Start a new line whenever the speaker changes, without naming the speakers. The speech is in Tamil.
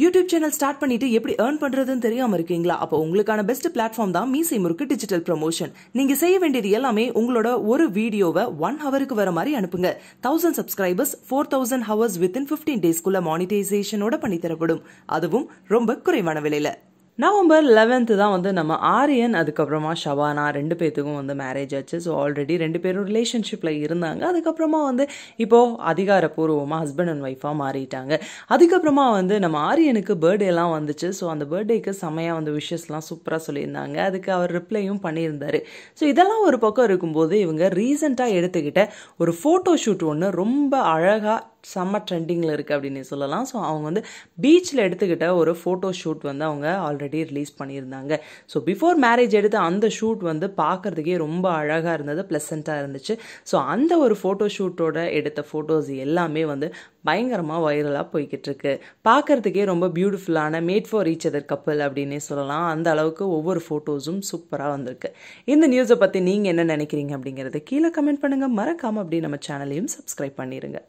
யூடியூப் சேனல் ஸ்டார்ட் பண்ணிட்டு எப்படி ஏர்ன் பண்றதுன்னு தெரியாம இருக்கீங்களா அப்போ உங்களுக்கான பெஸ்ட் பிளாட்ஃபார்ம் தான் மீசை முறுக்கு டிஜிட்டல் ப்ரொமோஷன் நீங்க செய்ய வேண்டியது எல்லாமே உங்களோட ஒரு வீடியோவை ஒன் ஹவருக்கு வர மாதிரி அனுப்புங்க thousand subscribers four thousand hours within fifteen டேஸ்க்குள்ள மானிட்டைசேஷனோட பண்ணி தரப்படும் அதுவும் ரொம்ப குறைவான விலையில நவம்பர் லெவன்த்து தான் வந்து நம்ம ஆரியன் அதுக்கப்புறமா ஷவானா ரெண்டு பேர்த்துக்கும் வந்து மேரேஜ் ஆச்சு ஸோ ஆல்ரெடி ரெண்டு பேரும் ரிலேஷன்ஷிப்பில் இருந்தாங்க அதுக்கப்புறமா வந்து இப்போது அதிகாரப்பூர்வமாக ஹஸ்பண்ட் அண்ட் ஒய்ஃபாக மாறிட்டாங்க அதுக்கப்புறமா வந்து நம்ம ஆரியனுக்கு பர்த்டேலாம் வந்துச்சு ஸோ அந்த பர்த்டேக்கு செமையாக வந்து விஷஸ்லாம் சூப்பராக சொல்லியிருந்தாங்க அதுக்கு அவர் ரிப்ளையும் பண்ணியிருந்தார் ஸோ இதெல்லாம் ஒரு பக்கம் இருக்கும்போது இவங்க ரீசெண்டாக எடுத்துக்கிட்ட ஒரு ஃபோட்டோ ஷூட் ஒன்று ரொம்ப அழகாக செம்ம ட்ரெண்டிங்கில் இருக்குது அப்படின்னு சொல்லலாம் ஸோ அவங்க வந்து பீச்சில் எடுத்துக்கிட்ட ஒரு ஃபோட்டோ ஷூட் வந்து அவங்க ஆல்ரெடி ரிலீஸ் பண்ணியிருந்தாங்க ஸோ பிஃபோர் மேரேஜ் எடுத்த அந்த ஷூட் வந்து பார்க்குறதுக்கே ரொம்ப அழகாக இருந்தது ப்ளசண்ட்டாக இருந்துச்சு ஸோ அந்த ஒரு ஃபோட்டோ ஷூட்டோட எடுத்த ஃபோட்டோஸ் எல்லாமே வந்து பயங்கரமாக வைரலாக போய்கிட்டு இருக்கு பார்க்குறதுக்கே ரொம்ப பியூட்டிஃபுல்லான மேட் ஃபார் ரீச் அதர் கப்பல் அப்படின்னே சொல்லலாம் அந்த அளவுக்கு ஒவ்வொரு ஃபோட்டோஸும் சூப்பராக வந்திருக்கு இந்த நியூஸை பற்றி நீங்கள் என்ன நினைக்கிறீங்க அப்படிங்கிறத கீழே கமெண்ட் பண்ணுங்கள் மறக்காமல் அப்படி நம்ம சேனலையும் சப்ஸ்கிரைப் பண்ணிடுங்க